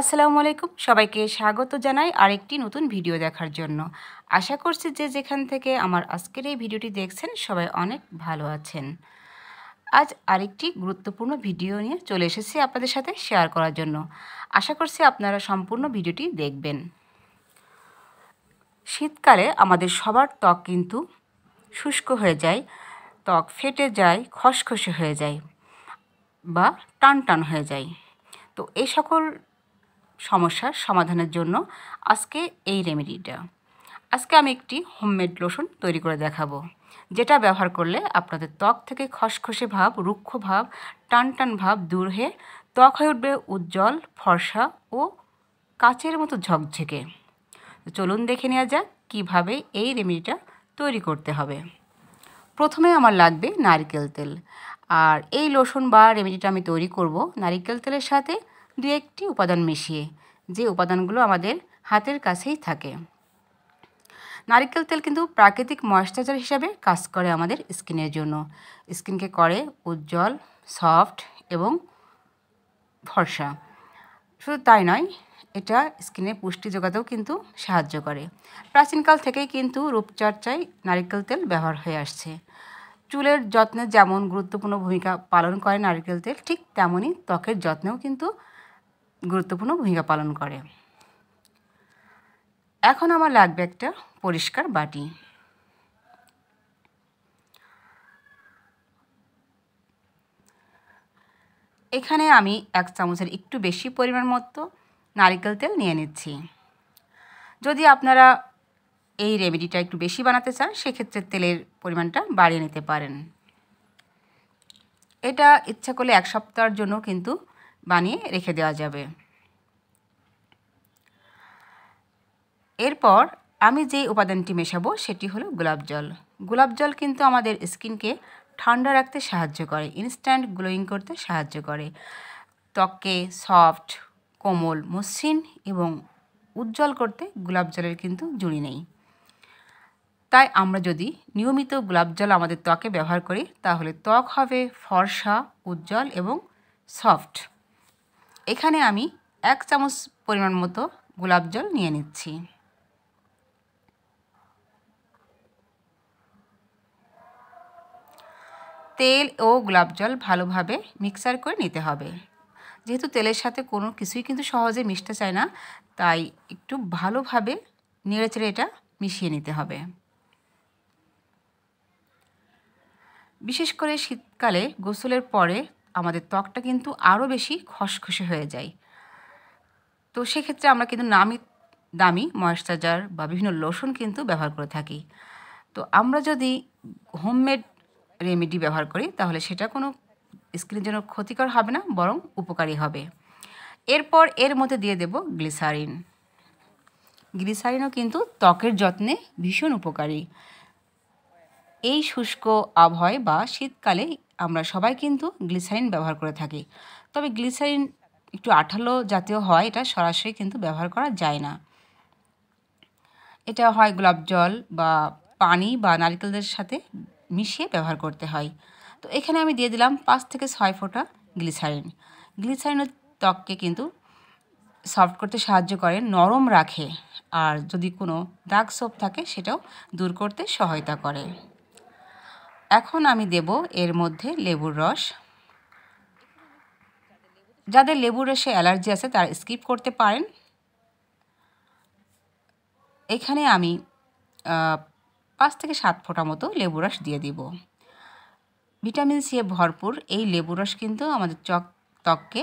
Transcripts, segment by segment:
আসসালামু আলাইকুম সবাইকে স্বাগত জানাই আরেকটি নতুন ভিডিও দেখার জন্য আশা করছি যে যেখান থেকে আমার আজকের এই ভিডিওটি দেখছেন সবাই অনেক ভালো আছেন আজ আরেকটি গুরুত্বপূর্ণ ভিডিও নিয়ে চলে এসেছি আপনাদের সাথে শেয়ার করার জন্য আশা করছি আপনারা সম্পূর্ণ ভিডিওটি দেখবেন শীতকালে আমাদের সবার ত্বক কিন্তু শুষ্ক হয়ে যায় ত্বক ফেটে যায় খসখসে হয়ে যায় বা টান টান হয়ে যায় তো এই সকল সমস্যার সমাধানের জন্য আজকে এই রেমেডিটা আজকে আমি একটি হোমমেড লোশন তৈরি করে দেখাবো যেটা ব্যবহার করলে আপনাদের ত্বক থেকে খসখসে ভাব রুক্ষ ভাব টান টান ভাব দূর হয়ে ত্বক হয়ে উঠবে উজ্জ্বল ফর্সা ও কাচের মতো ঝকঝকে চলুন দেখে নেওয়া যাক কীভাবে এই রেমেডিটা তৈরি করতে হবে প্রথমে আমার লাগবে নারকেল তেল আর এই লোশন বা রেমেডিটা আমি তৈরি করব নারিকেল তেলের সাথে দু একটি উপাদান মিশিয়ে যে উপাদানগুলো আমাদের হাতের কাছেই থাকে নারিকেল তেল কিন্তু প্রাকৃতিক ময়শ্চারাইজার হিসাবে কাজ করে আমাদের স্কিনের জন্য স্কিনকে করে উজ্জ্বল সফট এবং ভরসা শুধু তাই নয় এটা স্কিনে পুষ্টি যোগাতেও কিন্তু সাহায্য করে প্রাচীনকাল থেকেই কিন্তু রূপচর্চায় নারিকেল তেল ব্যবহার হয়ে আসছে চুলের যত্নে যেমন গুরুত্বপূর্ণ ভূমিকা পালন করে নারিকেল তেল ঠিক তেমনই ত্বকের যত্নেও কিন্তু গুরুত্বপূর্ণ ভূমিকা পালন করে এখন আমার লাগবে একটা পরিষ্কার বাটি এখানে আমি এক চামচের একটু বেশি পরিমাণ মতো নারিকেল তেল নিয়ে নিচ্ছি যদি আপনারা এই রেমেডিটা একটু বেশি বানাতে চান সেক্ষেত্রে তেলের পরিমাণটা বাড়িয়ে নিতে পারেন এটা ইচ্ছা করলে এক সপ্তাহের জন্য কিন্তু বানিয়ে রেখে দেওয়া যাবে এরপর আমি যে উপাদানটি মেশাবো সেটি হলো গোলাপ জল গোলাপ জল কিন্তু আমাদের স্কিনকে ঠান্ডা রাখতে সাহায্য করে ইনস্ট্যান্ট গ্লোয়িং করতে সাহায্য করে ত্বকে সফট কোমল মসৃণ এবং উজ্জ্বল করতে গোলাপ জলের কিন্তু জুড়ি নেই তাই আমরা যদি নিয়মিত গোলাপ জল আমাদের ত্বকে ব্যবহার করি তাহলে ত্বক হবে ফর্সা উজ্জ্বল এবং সফট এখানে আমি এক চামচ পরিমাণ মতো গোলাপ জল নিয়ে নিচ্ছি তেল ও গোলাপ জল ভালোভাবে মিক্সার করে নিতে হবে যেহেতু তেলের সাথে কোনো কিছুই কিন্তু সহজে মিশতে চায় না তাই একটু ভালোভাবে নেড়েচেড়ে এটা মিশিয়ে নিতে হবে বিশেষ করে শীতকালে গোসলের পরে আমাদের ত্বকটা কিন্তু আরও বেশি খসখসে হয়ে যায় তো সেক্ষেত্রে আমরা কিন্তু নামি দামি ময়শ্চারাইজার বা বিভিন্ন লোশন কিন্তু ব্যবহার করে থাকি তো আমরা যদি হোমমেড রেমেডি ব্যবহার করি তাহলে সেটা কোনো স্কিনের জন্য ক্ষতিকর হবে না বরং উপকারী হবে এরপর এর মধ্যে দিয়ে দেব গ্লিসারিন গ্লিসারিনও কিন্তু ত্বকের যত্নে ভীষণ উপকারী এই শুষ্ক আবহাওয়ায় বা শীতকালে আমরা সবাই কিন্তু গ্লিসারিন ব্যবহার করে থাকি তবে গ্লিসারিন একটু আঠালো জাতীয় হয় এটা সরাসরি কিন্তু ব্যবহার করা যায় না এটা হয় গোলাপ জল বা পানি বা নারকেলদের সাথে মিশিয়ে ব্যবহার করতে হয় তো এখানে আমি দিয়ে দিলাম পাঁচ থেকে ছয় ফোঁটা গ্লিসারিন গ্লিসারিনের ত্বককে কিন্তু সফট করতে সাহায্য করে নরম রাখে আর যদি কোনো দাগ সোপ থাকে সেটাও দূর করতে সহায়তা করে এখন আমি দেব এর মধ্যে লেবুর রস যাদের লেবুর রসে অ্যালার্জি আছে তারা স্কিপ করতে পারেন এখানে আমি পাঁচ থেকে সাত ফোঁটা মতো লেবু রস দিয়ে দিব ভিটামিন সি এ ভরপুর এই লেবু রস কিন্তু আমাদের চক ত্বককে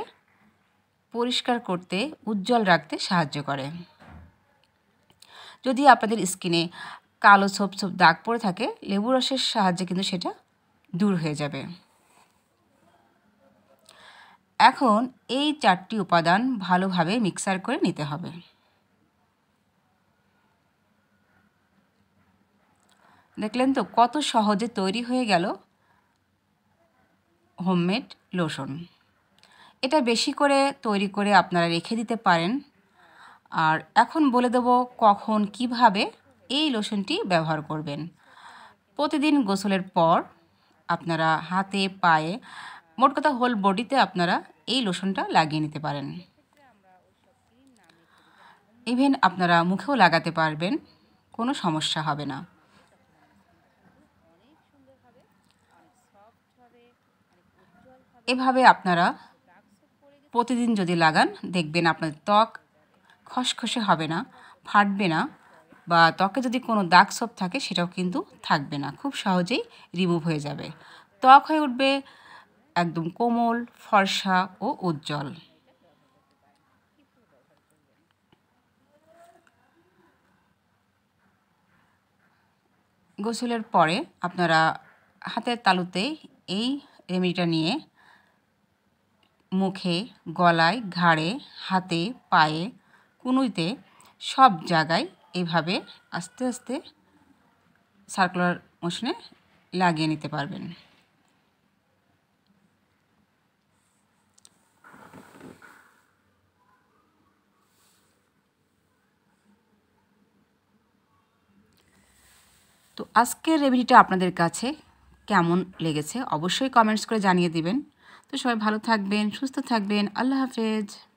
পরিষ্কার করতে উজ্জ্বল রাখতে সাহায্য করে যদি আপনাদের স্কিনে কালো ছোপ ছোপ দাগ পড়ে থাকে লেবু রসের সাহায্যে কিন্তু সেটা দূর হয়ে যাবে এখন এই চারটি উপাদান ভালোভাবে মিক্সার করে নিতে হবে দেখলেন তো কত সহজে তৈরি হয়ে গেল হোমমেড লোশন এটা বেশি করে তৈরি করে আপনারা রেখে দিতে পারেন আর এখন বলে দেব কখন কিভাবে এই লোশনটি ব্যবহার করবেন প্রতিদিন গোসলের পর আপনারা হাতে পায়ে মোট কথা হোল বডিতে আপনারা এই লোশনটা লাগিয়ে নিতে পারেন ইভেন আপনারা মুখেও লাগাতে পারবেন কোনো সমস্যা হবে না এভাবে আপনারা প্রতিদিন যদি লাগান দেখবেন আপনার ত্বক খসখসে হবে না ফাটবে না বা ত্বকে যদি কোনো দাগ সব থাকে সেটাও কিন্তু থাকবে না খুব সহজেই রিমুভ হয়ে যাবে ত্বক হয়ে উঠবে একদম কোমল ফর্সা ও উজ্জ্বল গোসলের পরে আপনারা হাতের তালুতে এই রেমিডিটা নিয়ে মুখে গলায় ঘাড়ে হাতে পায়ে কুনুইতে সব জায়গায় এইভাবে আস্তে আস্তে সার্কুলার মোশনে লাগিয়ে নিতে পারবেন তো আজকের রেভিডিটা আপনাদের কাছে কেমন লেগেছে অবশ্যই কমেন্টস করে জানিয়ে দিবেন তো সবাই ভালো থাকবেন সুস্থ থাকবেন আল্লাহ হাফেজ